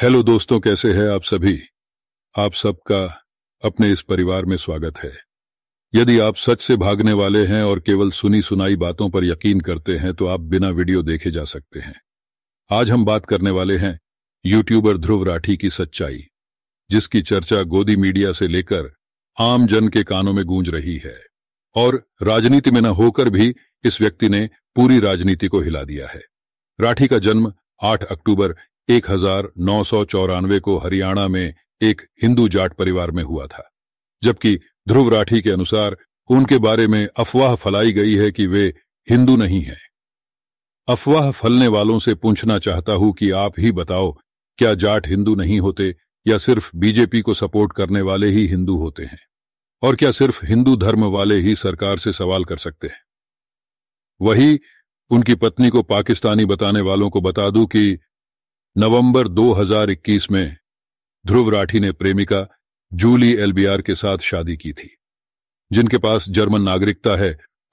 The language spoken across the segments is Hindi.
हेलो दोस्तों कैसे हैं आप सभी आप सबका अपने इस परिवार में स्वागत है यदि आप सच से भागने वाले हैं और केवल सुनी सुनाई बातों पर यकीन करते हैं तो आप बिना वीडियो देखे जा सकते हैं आज हम बात करने वाले हैं यूट्यूबर ध्रुव राठी की सच्चाई जिसकी चर्चा गोदी मीडिया से लेकर आम जन के कानों में गूंज रही है और राजनीति में न होकर भी इस व्यक्ति ने पूरी राजनीति को हिला दिया है राठी का जन्म 8 अक्टूबर एक हजार नौ सौ चौरानवे को हरियाणा में एक हिंदू जाट परिवार में हुआ था जबकि ध्रुव राठी के अनुसार उनके बारे में अफवाह फैलाई गई है कि वे हिंदू नहीं हैं अफवाह फलने वालों से पूछना चाहता हूं कि आप ही बताओ क्या जाट हिंदू नहीं होते या सिर्फ बीजेपी को सपोर्ट करने वाले ही हिंदू होते हैं और क्या सिर्फ हिंदू धर्म वाले ही सरकार से सवाल कर सकते हैं वही उनकी पत्नी को पाकिस्तानी बताने वालों को बता दूं कि नवंबर 2021 में ध्रुव राठी ने प्रेमिका जूली एलबीआर के साथ शादी की थी जिनके पास जर्मन नागरिकता है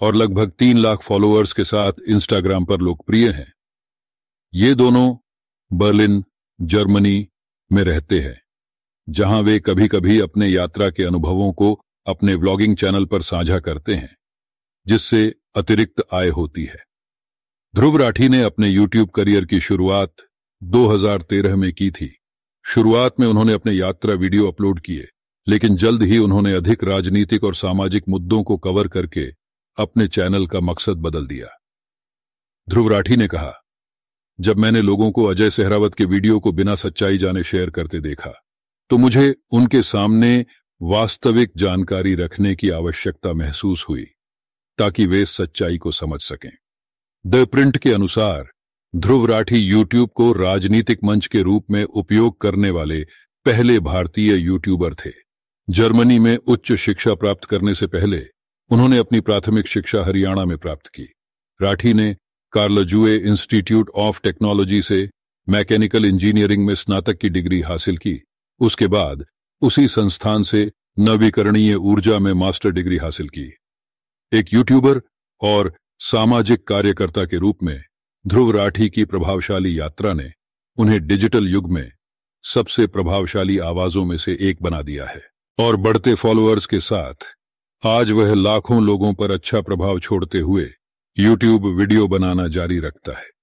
और लगभग तीन लाख फॉलोअर्स के साथ इंस्टाग्राम पर लोकप्रिय हैं ये दोनों बर्लिन जर्मनी में रहते हैं जहां वे कभी कभी अपने यात्रा के अनुभवों को अपने व्लॉगिंग चैनल पर साझा करते हैं जिससे अतिरिक्त आय होती है ध्रुव राठी ने अपने यूट्यूब करियर की शुरुआत 2013 में की थी शुरुआत में उन्होंने अपने यात्रा वीडियो अपलोड किए लेकिन जल्द ही उन्होंने अधिक राजनीतिक और सामाजिक मुद्दों को कवर करके अपने चैनल का मकसद बदल दिया ध्रुव राठी ने कहा जब मैंने लोगों को अजय सेहरावत के वीडियो को बिना सच्चाई जाने शेयर करते देखा तो मुझे उनके सामने वास्तविक जानकारी रखने की आवश्यकता महसूस हुई ताकि वे सच्चाई को समझ सकें द प्रिंट के अनुसार ध्रुव राठी यूट्यूब को राजनीतिक मंच के रूप में उपयोग करने वाले पहले भारतीय यूट्यूबर थे जर्मनी में उच्च शिक्षा प्राप्त करने से पहले उन्होंने अपनी प्राथमिक शिक्षा हरियाणा में प्राप्त की राठी ने कार्लजुए इंस्टीट्यूट ऑफ टेक्नोलॉजी से मैकेनिकल इंजीनियरिंग में स्नातक की डिग्री हासिल की उसके बाद उसी संस्थान से नवीकरणीय ऊर्जा में मास्टर डिग्री हासिल की एक यूट्यूबर और सामाजिक कार्यकर्ता के रूप में ध्रुव राठी की प्रभावशाली यात्रा ने उन्हें डिजिटल युग में सबसे प्रभावशाली आवाजों में से एक बना दिया है और बढ़ते फॉलोअर्स के साथ आज वह लाखों लोगों पर अच्छा प्रभाव छोड़ते हुए यूट्यूब वीडियो बनाना जारी रखता है